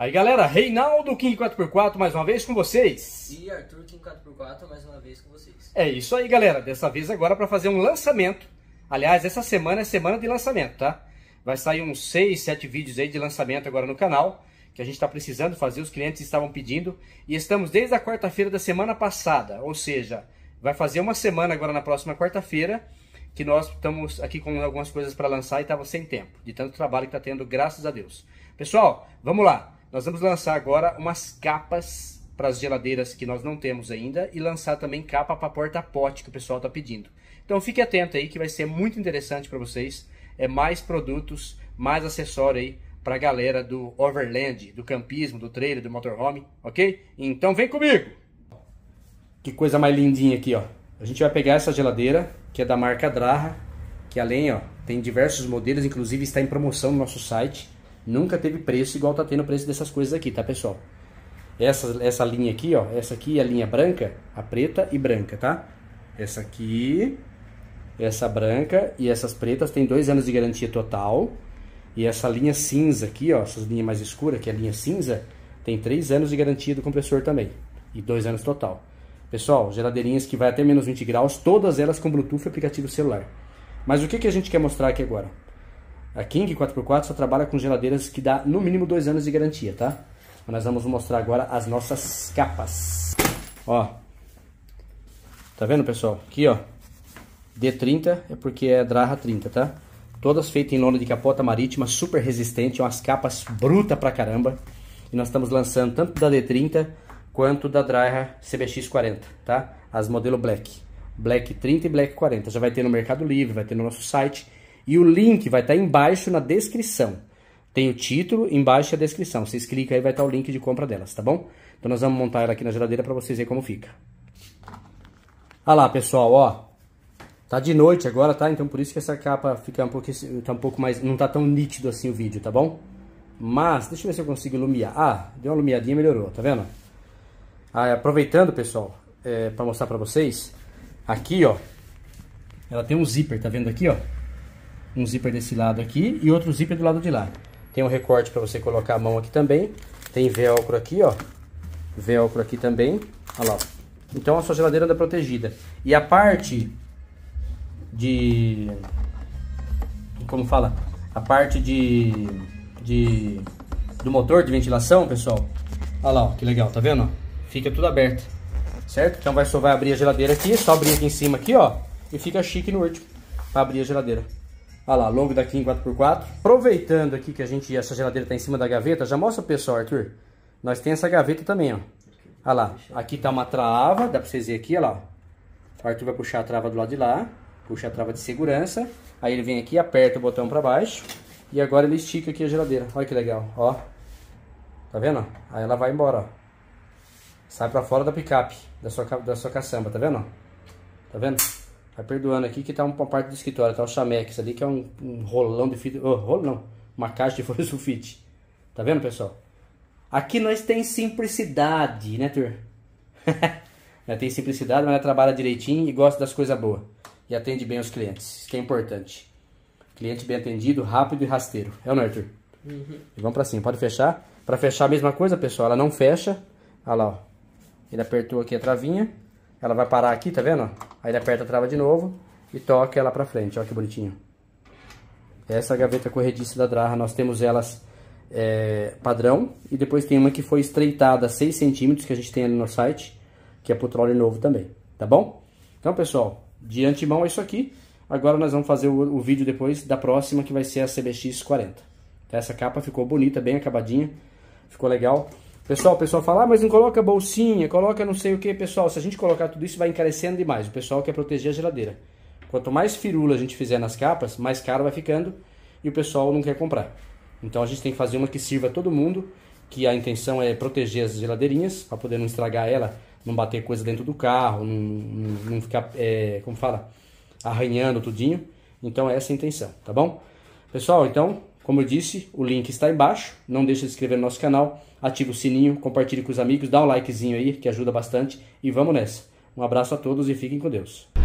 Aí galera, Reinaldo King 4x4 mais uma vez com vocês. E Arthur King 4x4 mais uma vez com vocês. É isso aí galera, dessa vez agora para fazer um lançamento. Aliás, essa semana é semana de lançamento, tá? Vai sair uns 6, 7 vídeos aí de lançamento agora no canal, que a gente está precisando fazer, os clientes estavam pedindo. E estamos desde a quarta-feira da semana passada, ou seja, vai fazer uma semana agora na próxima quarta-feira, que nós estamos aqui com algumas coisas para lançar e estava sem tempo, de tanto trabalho que está tendo, graças a Deus. Pessoal, vamos lá! Nós vamos lançar agora umas capas para as geladeiras que nós não temos ainda e lançar também capa para porta-pote que o pessoal está pedindo. Então fique atento aí que vai ser muito interessante para vocês. É mais produtos, mais acessório aí para a galera do overland, do campismo, do trailer, do motorhome, ok? Então vem comigo! Que coisa mais lindinha aqui, ó. A gente vai pegar essa geladeira, que é da marca Draha, que além, ó, tem diversos modelos, inclusive está em promoção no nosso site. Nunca teve preço igual tá tendo o preço dessas coisas aqui, tá, pessoal? Essa, essa linha aqui, ó, essa aqui é a linha branca, a preta e branca, tá? Essa aqui, essa branca e essas pretas tem dois anos de garantia total. E essa linha cinza aqui, ó, essa linha mais escura, que é a linha cinza, tem três anos de garantia do compressor também. E dois anos total. Pessoal, geladeirinhas que vai até menos 20 graus, todas elas com Bluetooth e aplicativo celular. Mas o que, que a gente quer mostrar aqui agora? A King 4x4 só trabalha com geladeiras que dá no mínimo dois anos de garantia, tá? Mas nós vamos mostrar agora as nossas capas. Ó, tá vendo, pessoal? Aqui, ó, D30 é porque é Draha 30, tá? Todas feitas em lona de capota marítima, super resistente, umas capas bruta pra caramba. E nós estamos lançando tanto da D30 quanto da Draha CBX40, tá? As modelo Black. Black 30 e Black 40. Já vai ter no Mercado Livre, vai ter no nosso site e o link vai estar tá embaixo na descrição. Tem o título, embaixo e a descrição. Vocês clicam aí, vai estar tá o link de compra delas, tá bom? Então nós vamos montar ela aqui na geladeira para vocês verem como fica. Olha lá, pessoal, ó. Tá de noite agora, tá? Então por isso que essa capa fica um pouco, tá um pouco mais... Não tá tão nítido assim o vídeo, tá bom? Mas, deixa eu ver se eu consigo iluminar. Ah, deu uma ilumiadinha e melhorou, tá vendo? Ah, aproveitando, pessoal, é, para mostrar para vocês. Aqui, ó. Ela tem um zíper, tá vendo aqui, ó? um zíper desse lado aqui e outro zíper do lado de lá. Tem um recorte para você colocar a mão aqui também. Tem velcro aqui, ó. Velcro aqui também. Olha lá. Então a sua geladeira anda protegida. E a parte de... Como fala? A parte de... de do motor de ventilação, pessoal. Olha lá, ó, que legal, tá vendo? Fica tudo aberto, certo? Então vai, só vai abrir a geladeira aqui, só abrir aqui em cima aqui, ó. E fica chique no último, pra abrir a geladeira. Olha lá, longo daqui em 4x4. Aproveitando aqui que a gente, essa geladeira tá em cima da gaveta, já mostra o pessoal, Arthur. Nós tem essa gaveta também, ó. Olha lá, aqui tá uma trava, dá pra vocês verem aqui, olha lá. O Arthur vai puxar a trava do lado de lá, puxa a trava de segurança. Aí ele vem aqui, aperta o botão pra baixo. E agora ele estica aqui a geladeira. Olha que legal, ó. Tá vendo? Aí ela vai embora, ó. Sai pra fora da picape, da sua, da sua caçamba, tá vendo? Tá vendo? Vai perdoando aqui que tá uma parte do escritório, tá o chamex ali, que é um, um rolão de fita. Oh, rolo não, uma caixa de folha sulfite. Tá vendo, pessoal? Aqui nós tem simplicidade, né, Tur? Né, tem simplicidade, mas ela trabalha direitinho e gosta das coisas boas. E atende bem os clientes, isso que é importante. Cliente bem atendido, rápido e rasteiro. É o não, Arthur? É, uhum. E vamos pra cima, pode fechar? Pra fechar a mesma coisa, pessoal, ela não fecha. Olha lá, ó. Ele apertou aqui a travinha. Ela vai parar aqui, tá vendo? Aí ele aperta a trava de novo e toca ela pra frente, olha que bonitinho. Essa é gaveta corrediça da Draha, nós temos elas é, padrão e depois tem uma que foi estreitada 6 centímetros que a gente tem ali no site, que é pro trole novo também, tá bom? Então, pessoal, de antemão é isso aqui. Agora nós vamos fazer o, o vídeo depois da próxima, que vai ser a CBX40. Essa capa ficou bonita, bem acabadinha, ficou legal. Pessoal, o pessoal fala, ah, mas não coloca bolsinha, coloca não sei o que. Pessoal, se a gente colocar tudo isso, vai encarecendo demais. O pessoal quer proteger a geladeira. Quanto mais firula a gente fizer nas capas, mais caro vai ficando e o pessoal não quer comprar. Então a gente tem que fazer uma que sirva a todo mundo, que a intenção é proteger as geladeirinhas, para poder não estragar ela, não bater coisa dentro do carro, não, não, não ficar, é, como fala, arranhando tudinho. Então é essa é a intenção, tá bom? Pessoal, então como eu disse, o link está embaixo. Não deixe de se inscrever no nosso canal, ative o sininho, compartilhe com os amigos, dá um likezinho aí, que ajuda bastante. E vamos nessa. Um abraço a todos e fiquem com Deus.